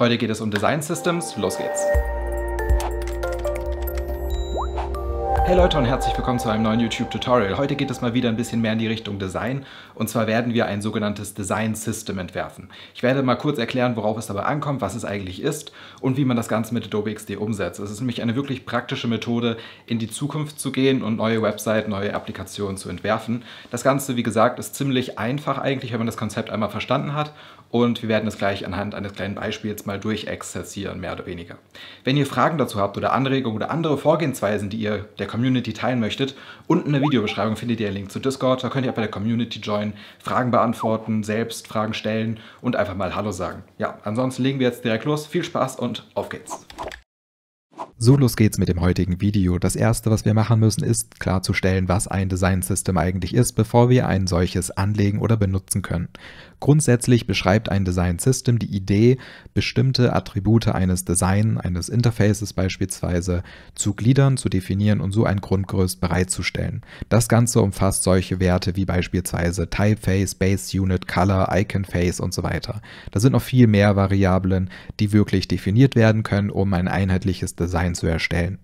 Heute geht es um Design Systems. Los geht's! Hey Leute und herzlich willkommen zu einem neuen YouTube-Tutorial. Heute geht es mal wieder ein bisschen mehr in die Richtung Design und zwar werden wir ein sogenanntes Design System entwerfen. Ich werde mal kurz erklären, worauf es dabei ankommt, was es eigentlich ist und wie man das Ganze mit Adobe XD umsetzt. Es ist nämlich eine wirklich praktische Methode, in die Zukunft zu gehen und neue Webseiten, neue Applikationen zu entwerfen. Das Ganze, wie gesagt, ist ziemlich einfach eigentlich, wenn man das Konzept einmal verstanden hat und wir werden es gleich anhand eines kleinen Beispiels mal durchexerzieren, mehr oder weniger. Wenn ihr Fragen dazu habt oder Anregungen oder andere Vorgehensweisen, die ihr der Community teilen möchtet, unten in der Videobeschreibung findet ihr einen Link zu Discord, da könnt ihr bei der Community joinen, Fragen beantworten, selbst Fragen stellen und einfach mal Hallo sagen. Ja, ansonsten legen wir jetzt direkt los, viel Spaß und auf geht's! So los geht's mit dem heutigen Video. Das erste, was wir machen müssen, ist klarzustellen, was ein Design System eigentlich ist, bevor wir ein solches anlegen oder benutzen können. Grundsätzlich beschreibt ein Design System die Idee, bestimmte Attribute eines Design, eines Interfaces beispielsweise, zu gliedern, zu definieren und so ein Grundgerüst bereitzustellen. Das Ganze umfasst solche Werte wie beispielsweise Typeface, Base Unit, Color, Iconface und so weiter. Da sind noch viel mehr Variablen, die wirklich definiert werden können, um ein einheitliches Design Blockchain zu erstellen.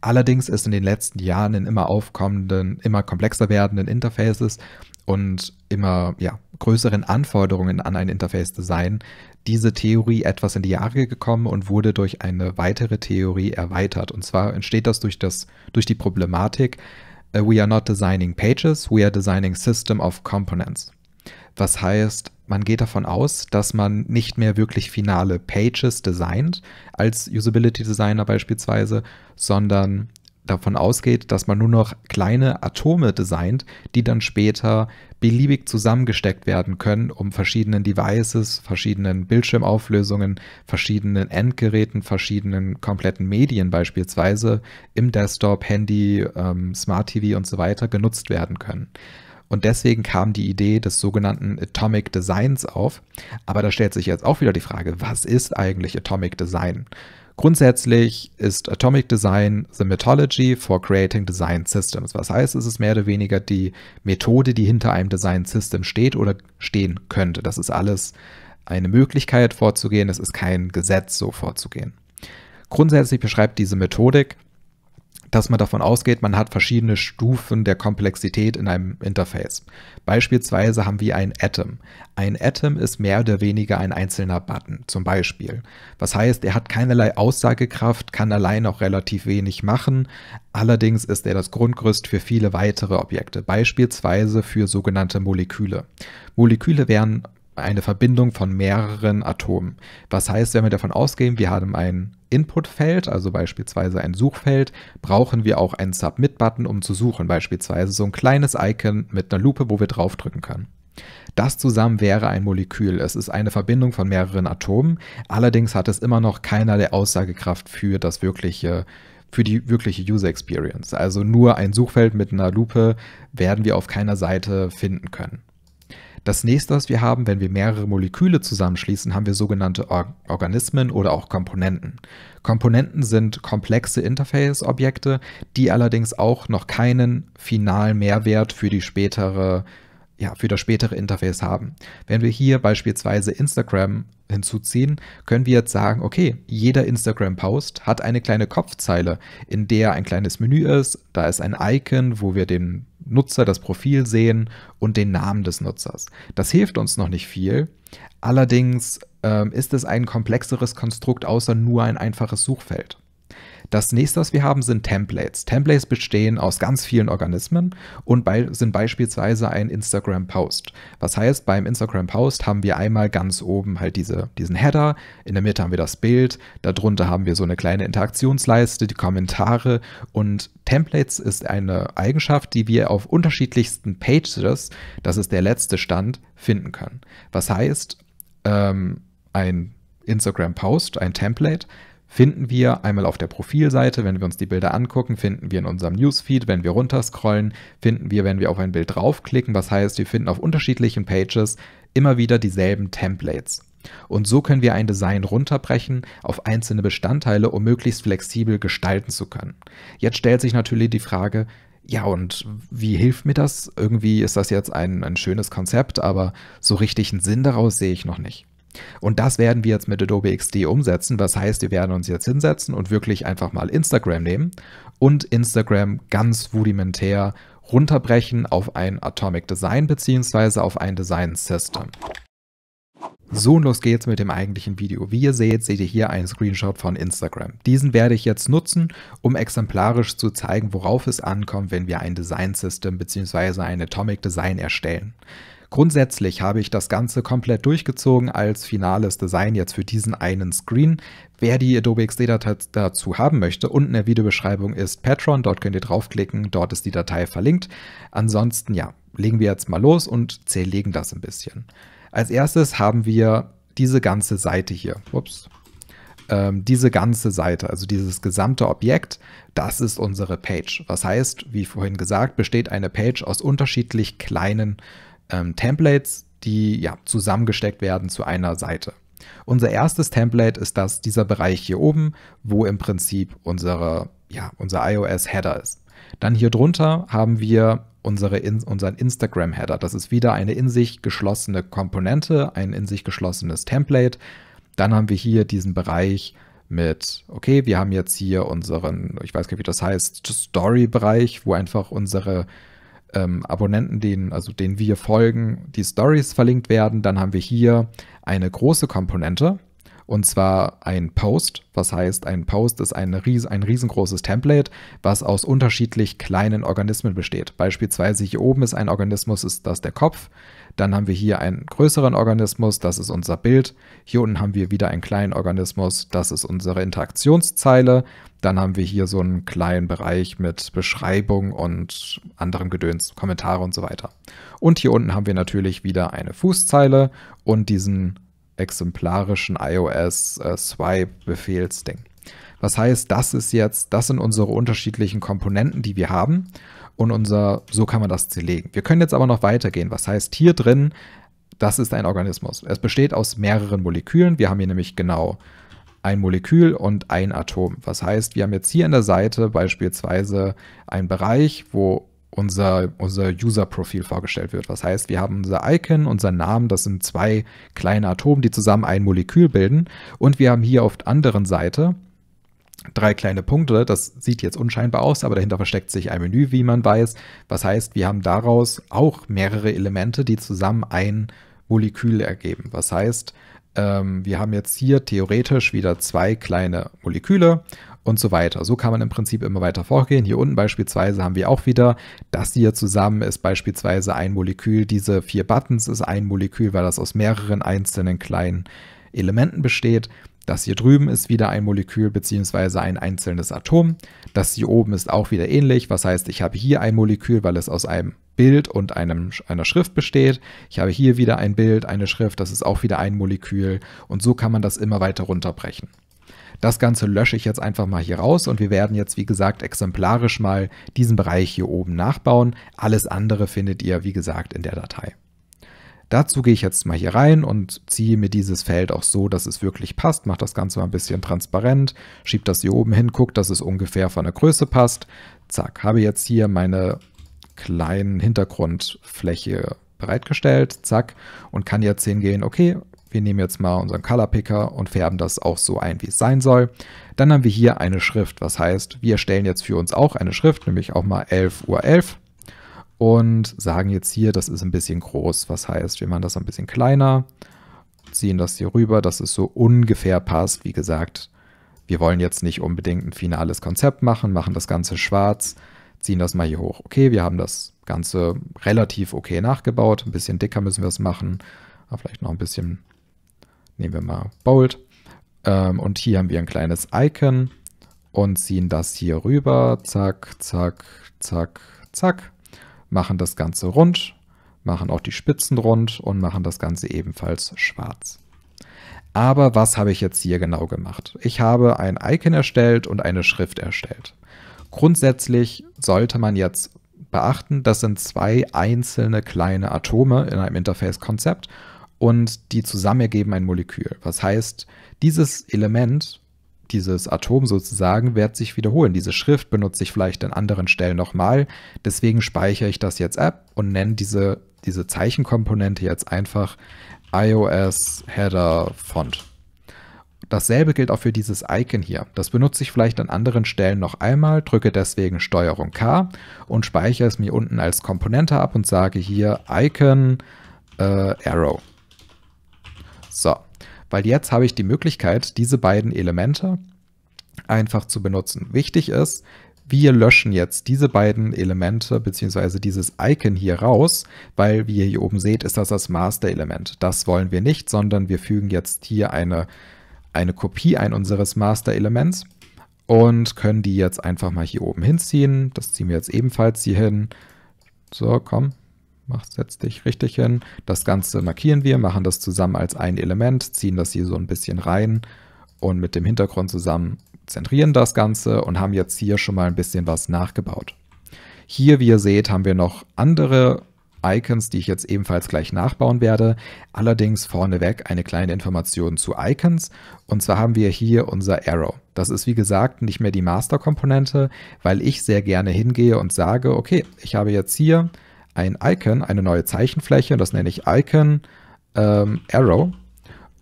Allerdings ist in den letzten Jahren in immer aufkommenden, immer komplexer werdenden Interfaces und immer ja, größeren Anforderungen an ein Interface-Design diese Theorie etwas in die Jahre gekommen und wurde durch eine weitere Theorie erweitert. Und zwar entsteht das durch, das, durch die Problematik, äh, we are not designing pages, we are designing system of components. Was heißt, man geht davon aus, dass man nicht mehr wirklich finale Pages designt, als Usability Designer beispielsweise, sondern davon ausgeht, dass man nur noch kleine Atome designt, die dann später beliebig zusammengesteckt werden können, um verschiedenen Devices, verschiedenen Bildschirmauflösungen, verschiedenen Endgeräten, verschiedenen kompletten Medien beispielsweise im Desktop, Handy, ähm, Smart TV und so weiter genutzt werden können. Und deswegen kam die Idee des sogenannten Atomic Designs auf. Aber da stellt sich jetzt auch wieder die Frage, was ist eigentlich Atomic Design? Grundsätzlich ist Atomic Design the methodology for creating design systems. Was heißt, es ist mehr oder weniger die Methode, die hinter einem Design System steht oder stehen könnte. Das ist alles eine Möglichkeit vorzugehen, es ist kein Gesetz, so vorzugehen. Grundsätzlich beschreibt diese Methodik dass man davon ausgeht, man hat verschiedene Stufen der Komplexität in einem Interface. Beispielsweise haben wir ein Atom. Ein Atom ist mehr oder weniger ein einzelner Button, zum Beispiel. Was heißt, er hat keinerlei Aussagekraft, kann allein auch relativ wenig machen. Allerdings ist er das Grundgerüst für viele weitere Objekte, beispielsweise für sogenannte Moleküle. Moleküle werden eine Verbindung von mehreren Atomen. Was heißt, wenn wir davon ausgehen, wir haben ein Inputfeld, also beispielsweise ein Suchfeld, brauchen wir auch einen Submit-Button, um zu suchen, beispielsweise so ein kleines Icon mit einer Lupe, wo wir draufdrücken können. Das zusammen wäre ein Molekül. Es ist eine Verbindung von mehreren Atomen. Allerdings hat es immer noch keinerlei Aussagekraft für das wirkliche für die wirkliche User Experience. Also nur ein Suchfeld mit einer Lupe werden wir auf keiner Seite finden können. Das nächste, was wir haben, wenn wir mehrere Moleküle zusammenschließen, haben wir sogenannte Or Organismen oder auch Komponenten. Komponenten sind komplexe Interface-Objekte, die allerdings auch noch keinen finalen Mehrwert für die spätere ja, für das spätere Interface haben. Wenn wir hier beispielsweise Instagram hinzuziehen, können wir jetzt sagen, okay, jeder Instagram-Post hat eine kleine Kopfzeile, in der ein kleines Menü ist, da ist ein Icon, wo wir den Nutzer das Profil sehen und den Namen des Nutzers. Das hilft uns noch nicht viel. Allerdings ähm, ist es ein komplexeres Konstrukt außer nur ein einfaches Suchfeld. Das nächste, was wir haben, sind Templates. Templates bestehen aus ganz vielen Organismen und bei, sind beispielsweise ein Instagram-Post. Was heißt, beim Instagram-Post haben wir einmal ganz oben halt diese, diesen Header, in der Mitte haben wir das Bild, darunter haben wir so eine kleine Interaktionsleiste, die Kommentare und Templates ist eine Eigenschaft, die wir auf unterschiedlichsten Pages, das ist der letzte Stand, finden können. Was heißt, ähm, ein Instagram-Post, ein Template, finden wir einmal auf der Profilseite, wenn wir uns die Bilder angucken, finden wir in unserem Newsfeed, wenn wir runterscrollen, finden wir, wenn wir auf ein Bild draufklicken. Was heißt, wir finden auf unterschiedlichen Pages immer wieder dieselben Templates. Und so können wir ein Design runterbrechen auf einzelne Bestandteile, um möglichst flexibel gestalten zu können. Jetzt stellt sich natürlich die Frage, ja, und wie hilft mir das? Irgendwie ist das jetzt ein, ein schönes Konzept, aber so richtig einen Sinn daraus sehe ich noch nicht. Und das werden wir jetzt mit Adobe XD umsetzen, was heißt, wir werden uns jetzt hinsetzen und wirklich einfach mal Instagram nehmen und Instagram ganz rudimentär runterbrechen auf ein Atomic Design bzw. auf ein Design System. So, und los geht's mit dem eigentlichen Video. Wie ihr seht, seht ihr hier einen Screenshot von Instagram. Diesen werde ich jetzt nutzen, um exemplarisch zu zeigen, worauf es ankommt, wenn wir ein Design System bzw. ein Atomic Design erstellen. Grundsätzlich habe ich das Ganze komplett durchgezogen als finales Design jetzt für diesen einen Screen. Wer die Adobe XD-Datei dazu haben möchte, unten in der Videobeschreibung ist Patreon, dort könnt ihr draufklicken, dort ist die Datei verlinkt. Ansonsten, ja, legen wir jetzt mal los und zerlegen das ein bisschen. Als erstes haben wir diese ganze Seite hier. Ups. Ähm, diese ganze Seite, also dieses gesamte Objekt, das ist unsere Page. Was heißt, wie vorhin gesagt, besteht eine Page aus unterschiedlich kleinen ähm, Templates, die ja, zusammengesteckt werden zu einer Seite. Unser erstes Template ist das, dieser Bereich hier oben, wo im Prinzip unsere, ja, unser iOS-Header ist. Dann hier drunter haben wir unsere, unseren Instagram-Header. Das ist wieder eine in sich geschlossene Komponente, ein in sich geschlossenes Template. Dann haben wir hier diesen Bereich mit, okay, wir haben jetzt hier unseren, ich weiß gar nicht, wie das heißt, Story-Bereich, wo einfach unsere ähm, Abonnenten, denen, also denen wir folgen, die Stories verlinkt werden. Dann haben wir hier eine große Komponente. Und zwar ein Post. Was heißt, ein Post ist eine ries ein riesengroßes Template, was aus unterschiedlich kleinen Organismen besteht. Beispielsweise hier oben ist ein Organismus, ist das der Kopf. Dann haben wir hier einen größeren Organismus, das ist unser Bild. Hier unten haben wir wieder einen kleinen Organismus, das ist unsere Interaktionszeile. Dann haben wir hier so einen kleinen Bereich mit Beschreibung und anderem Gedöns, Kommentare und so weiter. Und hier unten haben wir natürlich wieder eine Fußzeile und diesen exemplarischen iOS-Swipe-Befehlsding. Äh, Was heißt, das ist jetzt, das sind unsere unterschiedlichen Komponenten, die wir haben und unser, so kann man das zerlegen. Wir können jetzt aber noch weitergehen. Was heißt hier drin? Das ist ein Organismus. Es besteht aus mehreren Molekülen. Wir haben hier nämlich genau ein Molekül und ein Atom. Was heißt, wir haben jetzt hier an der Seite beispielsweise einen Bereich, wo unser, unser User-Profil vorgestellt wird. Was heißt, wir haben unser Icon, unseren Namen, das sind zwei kleine Atome, die zusammen ein Molekül bilden. Und wir haben hier auf der anderen Seite drei kleine Punkte. Das sieht jetzt unscheinbar aus, aber dahinter versteckt sich ein Menü, wie man weiß. Was heißt, wir haben daraus auch mehrere Elemente, die zusammen ein Molekül ergeben. Was heißt, ähm, wir haben jetzt hier theoretisch wieder zwei kleine Moleküle und so weiter. So kann man im Prinzip immer weiter vorgehen. Hier unten beispielsweise haben wir auch wieder, das hier zusammen ist beispielsweise ein Molekül. Diese vier Buttons ist ein Molekül, weil das aus mehreren einzelnen kleinen Elementen besteht. Das hier drüben ist wieder ein Molekül bzw. ein einzelnes Atom. Das hier oben ist auch wieder ähnlich. Was heißt, ich habe hier ein Molekül, weil es aus einem Bild und einem, einer Schrift besteht. Ich habe hier wieder ein Bild, eine Schrift, das ist auch wieder ein Molekül. Und so kann man das immer weiter runterbrechen. Das Ganze lösche ich jetzt einfach mal hier raus und wir werden jetzt, wie gesagt, exemplarisch mal diesen Bereich hier oben nachbauen. Alles andere findet ihr, wie gesagt, in der Datei. Dazu gehe ich jetzt mal hier rein und ziehe mir dieses Feld auch so, dass es wirklich passt, mache das Ganze mal ein bisschen transparent, schiebe das hier oben hin, gucke, dass es ungefähr von der Größe passt. Zack, habe jetzt hier meine kleinen Hintergrundfläche bereitgestellt, zack, und kann jetzt hingehen, okay, wir nehmen jetzt mal unseren Color Picker und färben das auch so ein, wie es sein soll. Dann haben wir hier eine Schrift, was heißt, wir erstellen jetzt für uns auch eine Schrift, nämlich auch mal 11.11 Uhr. 11 und sagen jetzt hier, das ist ein bisschen groß. Was heißt, wir machen das ein bisschen kleiner, ziehen das hier rüber, dass es so ungefähr passt. Wie gesagt, wir wollen jetzt nicht unbedingt ein finales Konzept machen, machen das Ganze schwarz, ziehen das mal hier hoch. Okay, wir haben das Ganze relativ okay nachgebaut. Ein bisschen dicker müssen wir es machen. Aber vielleicht noch ein bisschen, nehmen wir mal Bold. Ähm, und hier haben wir ein kleines Icon und ziehen das hier rüber. Zack, zack, zack, zack machen das Ganze rund, machen auch die Spitzen rund und machen das Ganze ebenfalls schwarz. Aber was habe ich jetzt hier genau gemacht? Ich habe ein Icon erstellt und eine Schrift erstellt. Grundsätzlich sollte man jetzt beachten, das sind zwei einzelne kleine Atome in einem Interface-Konzept und die zusammen ergeben ein Molekül. Was heißt, dieses Element dieses Atom sozusagen wird sich wiederholen. Diese Schrift benutze ich vielleicht an anderen Stellen nochmal. Deswegen speichere ich das jetzt ab und nenne diese, diese Zeichenkomponente jetzt einfach iOS Header Font. Dasselbe gilt auch für dieses Icon hier. Das benutze ich vielleicht an anderen Stellen noch einmal, drücke deswegen Steuerung K und speichere es mir unten als Komponente ab und sage hier Icon äh, Arrow. So, weil jetzt habe ich die Möglichkeit, diese beiden Elemente einfach zu benutzen. Wichtig ist, wir löschen jetzt diese beiden Elemente bzw. dieses Icon hier raus, weil wie ihr hier oben seht, ist das das Master-Element. Das wollen wir nicht, sondern wir fügen jetzt hier eine, eine Kopie ein unseres Master-Elements und können die jetzt einfach mal hier oben hinziehen. Das ziehen wir jetzt ebenfalls hier hin. So, komm, mach, setz dich richtig hin. Das Ganze markieren wir, machen das zusammen als ein Element, ziehen das hier so ein bisschen rein und mit dem Hintergrund zusammen zentrieren das Ganze und haben jetzt hier schon mal ein bisschen was nachgebaut. Hier, wie ihr seht, haben wir noch andere Icons, die ich jetzt ebenfalls gleich nachbauen werde. Allerdings vorneweg eine kleine Information zu Icons. Und zwar haben wir hier unser Arrow. Das ist wie gesagt nicht mehr die Master-Komponente, weil ich sehr gerne hingehe und sage, okay, ich habe jetzt hier ein Icon, eine neue Zeichenfläche und das nenne ich Icon ähm, Arrow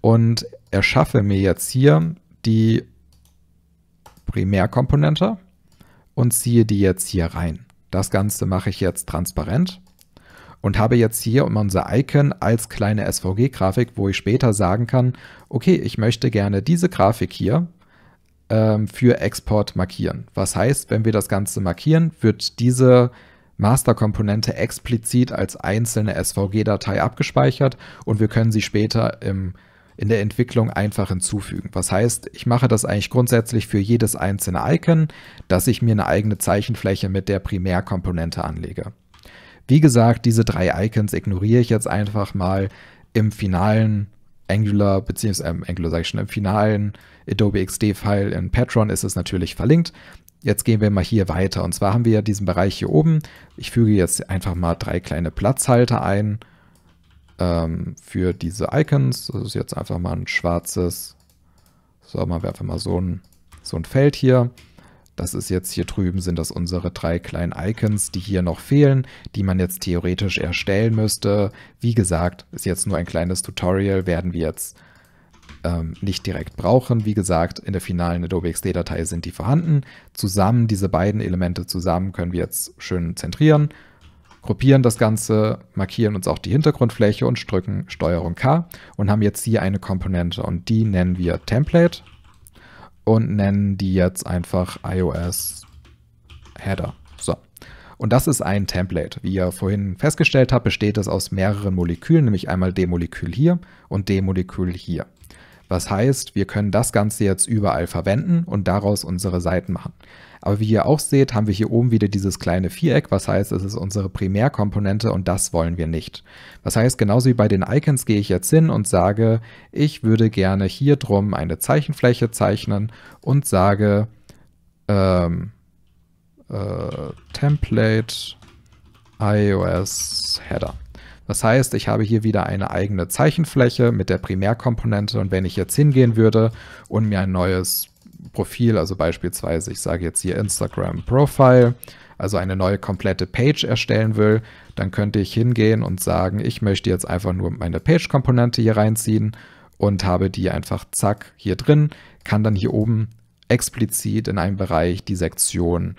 und erschaffe mir jetzt hier die Primärkomponente und ziehe die jetzt hier rein. Das Ganze mache ich jetzt transparent und habe jetzt hier unser Icon als kleine SVG-Grafik, wo ich später sagen kann, okay, ich möchte gerne diese Grafik hier ähm, für Export markieren. Was heißt, wenn wir das Ganze markieren, wird diese Master-Komponente explizit als einzelne SVG-Datei abgespeichert und wir können sie später im, in der Entwicklung einfach hinzufügen. Was heißt, ich mache das eigentlich grundsätzlich für jedes einzelne Icon, dass ich mir eine eigene Zeichenfläche mit der Primärkomponente anlege. Wie gesagt, diese drei Icons ignoriere ich jetzt einfach mal im finalen Angular, beziehungsweise äh, Angular sage ich schon, im finalen Adobe XD-File in Patreon ist es natürlich verlinkt jetzt gehen wir mal hier weiter. Und zwar haben wir ja diesen Bereich hier oben. Ich füge jetzt einfach mal drei kleine Platzhalter ein ähm, für diese Icons. Das ist jetzt einfach mal ein schwarzes. So, machen wir einfach mal so ein, so ein Feld hier. Das ist jetzt hier drüben, sind das unsere drei kleinen Icons, die hier noch fehlen, die man jetzt theoretisch erstellen müsste. Wie gesagt, ist jetzt nur ein kleines Tutorial, werden wir jetzt ähm, nicht direkt brauchen. Wie gesagt, in der finalen Adobe XD-Datei sind die vorhanden. Zusammen, diese beiden Elemente zusammen können wir jetzt schön zentrieren, gruppieren das Ganze, markieren uns auch die Hintergrundfläche und drücken STRG K und haben jetzt hier eine Komponente und die nennen wir Template und nennen die jetzt einfach iOS Header. So. Und das ist ein Template. Wie ihr vorhin festgestellt habt, besteht es aus mehreren Molekülen, nämlich einmal dem Molekül hier und dem Molekül hier. Was heißt, wir können das Ganze jetzt überall verwenden und daraus unsere Seiten machen. Aber wie ihr auch seht, haben wir hier oben wieder dieses kleine Viereck, was heißt, es ist unsere Primärkomponente und das wollen wir nicht. Was heißt, genauso wie bei den Icons gehe ich jetzt hin und sage, ich würde gerne hier drum eine Zeichenfläche zeichnen und sage ähm, äh, Template iOS Header. Das heißt, ich habe hier wieder eine eigene Zeichenfläche mit der Primärkomponente und wenn ich jetzt hingehen würde und mir ein neues Profil, also beispielsweise, ich sage jetzt hier Instagram Profile, also eine neue komplette Page erstellen will, dann könnte ich hingehen und sagen, ich möchte jetzt einfach nur meine Page-Komponente hier reinziehen und habe die einfach zack hier drin, kann dann hier oben explizit in einem Bereich die Sektion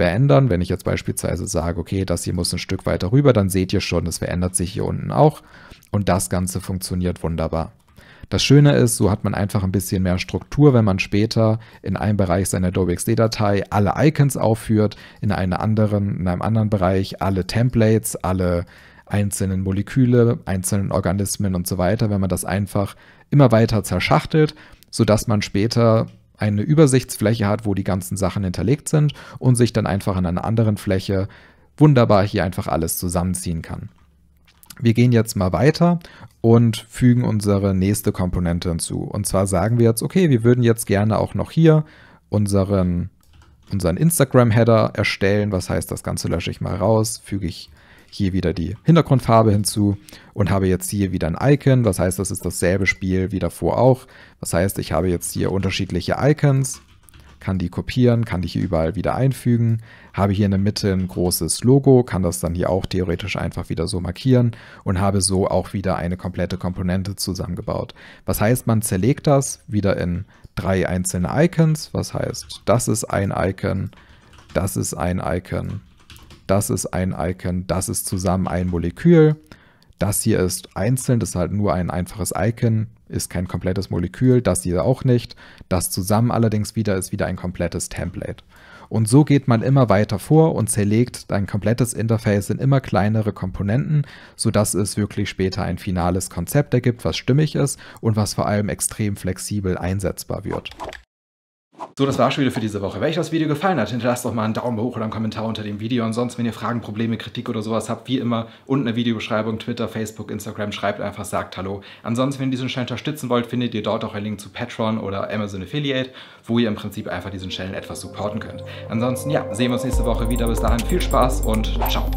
verändern. Wenn ich jetzt beispielsweise sage, okay, das hier muss ein Stück weiter rüber, dann seht ihr schon, es verändert sich hier unten auch. Und das Ganze funktioniert wunderbar. Das Schöne ist, so hat man einfach ein bisschen mehr Struktur, wenn man später in einem Bereich seiner Adobe XD-Datei alle Icons aufführt, in, anderen, in, einem anderen Bereich alle Templates, alle einzelnen Moleküle, einzelnen Organismen und so weiter, wenn man das einfach immer weiter zerschachtelt, sodass man später eine Übersichtsfläche hat, wo die ganzen Sachen hinterlegt sind und sich dann einfach in einer anderen Fläche wunderbar hier einfach alles zusammenziehen kann. Wir gehen jetzt mal weiter und fügen unsere nächste Komponente hinzu. Und zwar sagen wir jetzt, okay, wir würden jetzt gerne auch noch hier unseren, unseren Instagram-Header erstellen. Was heißt, das Ganze lösche ich mal raus, füge ich hier wieder die Hintergrundfarbe hinzu und habe jetzt hier wieder ein Icon. Das heißt, das ist dasselbe Spiel wie davor auch. Das heißt, ich habe jetzt hier unterschiedliche Icons, kann die kopieren, kann die hier überall wieder einfügen, habe hier in der Mitte ein großes Logo, kann das dann hier auch theoretisch einfach wieder so markieren und habe so auch wieder eine komplette Komponente zusammengebaut. Was heißt, man zerlegt das wieder in drei einzelne Icons, was heißt, das ist ein Icon, das ist ein Icon, das ist ein Icon, das ist zusammen ein Molekül. Das hier ist einzeln, das ist halt nur ein einfaches Icon, ist kein komplettes Molekül, das hier auch nicht. Das zusammen allerdings wieder ist wieder ein komplettes Template. Und so geht man immer weiter vor und zerlegt ein komplettes Interface in immer kleinere Komponenten, sodass es wirklich später ein finales Konzept ergibt, was stimmig ist und was vor allem extrem flexibel einsetzbar wird. So, das war's schon wieder für diese Woche. Wenn euch das Video gefallen hat, hinterlasst doch mal einen Daumen hoch oder einen Kommentar unter dem Video. Und sonst, wenn ihr Fragen, Probleme, Kritik oder sowas habt, wie immer, unten in der Videobeschreibung, Twitter, Facebook, Instagram, schreibt einfach, sagt Hallo. Ansonsten, wenn ihr diesen Channel unterstützen wollt, findet ihr dort auch einen Link zu Patreon oder Amazon Affiliate, wo ihr im Prinzip einfach diesen Channel etwas supporten könnt. Ansonsten, ja, sehen wir uns nächste Woche wieder. Bis dahin, viel Spaß und ciao.